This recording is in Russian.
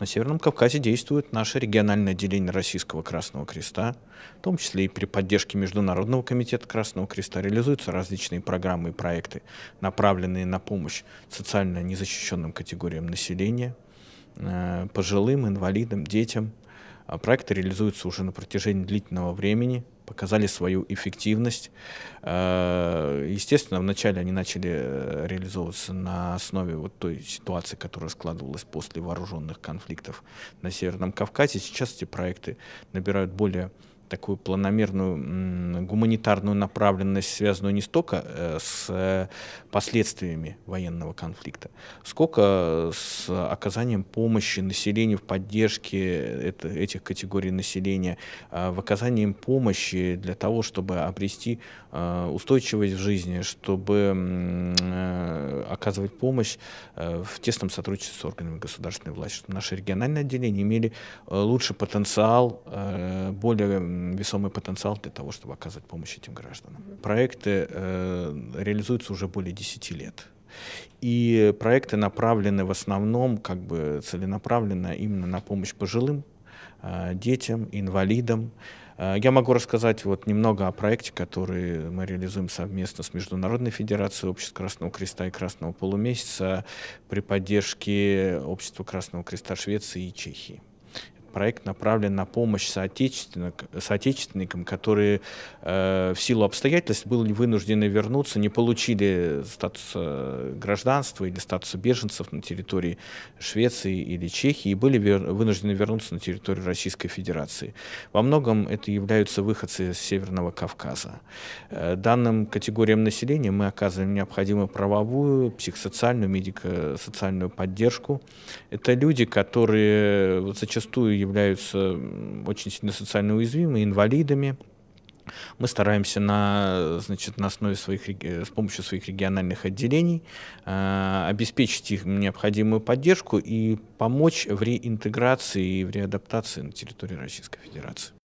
На Северном Кавказе действует наше региональное отделение Российского Красного Креста, в том числе и при поддержке Международного комитета Красного Креста реализуются различные программы и проекты, направленные на помощь социально незащищенным категориям населения, э, пожилым, инвалидам, детям – а проекты реализуются уже на протяжении длительного времени, показали свою эффективность. Э, естественно, вначале они начали э, реализовываться на основе вот той ситуации, которая складывалась после вооруженных конфликтов на Северном Кавказе. Сейчас эти проекты набирают более такую планомерную гуманитарную направленность, связанную не столько э, с э, последствиями военного конфликта, сколько с оказанием помощи населению в поддержке это, этих категорий населения, э, в оказании им помощи для того, чтобы обрести устойчивость в жизни, чтобы оказывать помощь э, в тесном сотрудничестве с органами государственной власти, чтобы наши региональные отделения имели э, лучший потенциал, э, более весомый потенциал для того, чтобы оказывать помощь этим гражданам. Проекты реализуются уже более 10 лет. И проекты направлены в основном, как бы целенаправленно именно на помощь пожилым, детям, инвалидам, Э, я могу рассказать вот немного о проекте, который мы реализуем совместно с Международной Федерацией Обществ Красного Креста и Красного Полумесяца при поддержке Общества Красного Креста Швеции и Чехии проект направлен на помощь соотечественник, соотечественникам, которые э, в силу обстоятельств были вынуждены вернуться, не получили статус э, гражданства или статус беженцев на территории Швеции или Чехии и были вер, вынуждены вернуться на территорию Российской Федерации. Во многом это являются выходцы из Северного Кавказа. Э, данным категориям населения мы оказываем необходимую правовую, психосоциальную, медико-социальную поддержку. Это люди, которые э, зачастую являются очень сильно социально уязвимыми инвалидами. Мы стараемся на, значит, на основе своих, с помощью своих региональных отделений э, обеспечить их необходимую поддержку и помочь в реинтеграции и в реадаптации на территории Российской Федерации.